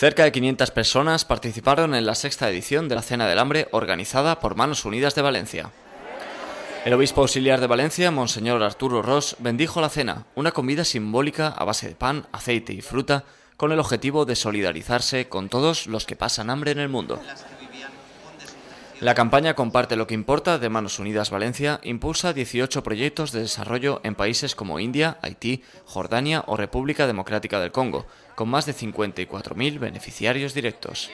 Cerca de 500 personas participaron en la sexta edición de la Cena del Hambre organizada por Manos Unidas de Valencia. El obispo auxiliar de Valencia, Monseñor Arturo Ross, bendijo la cena, una comida simbólica a base de pan, aceite y fruta, con el objetivo de solidarizarse con todos los que pasan hambre en el mundo. La campaña Comparte lo que importa de Manos Unidas Valencia impulsa 18 proyectos de desarrollo en países como India, Haití, Jordania o República Democrática del Congo, con más de 54.000 beneficiarios directos.